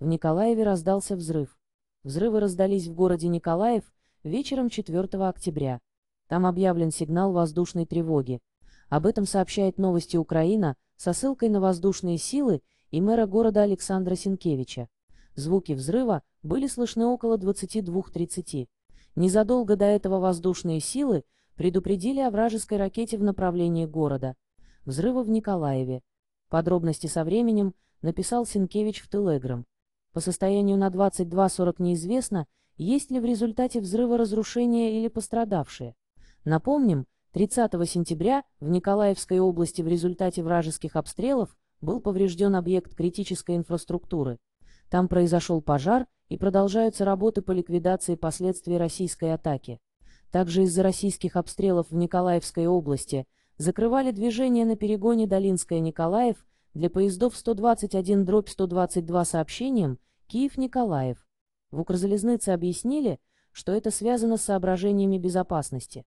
В Николаеве раздался взрыв. Взрывы раздались в городе Николаев вечером 4 октября. Там объявлен сигнал воздушной тревоги. Об этом сообщает новости Украина со ссылкой на воздушные силы и мэра города Александра Синкевича. Звуки взрыва были слышны около 22.30. Незадолго до этого воздушные силы предупредили о вражеской ракете в направлении города. Взрывы в Николаеве. Подробности со временем написал Синкевич в Телеграм. По состоянию на 22.40 неизвестно, есть ли в результате взрыва разрушения или пострадавшие. Напомним, 30 сентября в Николаевской области в результате вражеских обстрелов был поврежден объект критической инфраструктуры. Там произошел пожар и продолжаются работы по ликвидации последствий российской атаки. Также из-за российских обстрелов в Николаевской области закрывали движение на перегоне Долинская-Николаев для поездов 121-122 сообщением Киев-Николаев. В Укрзалезнице объяснили, что это связано с соображениями безопасности.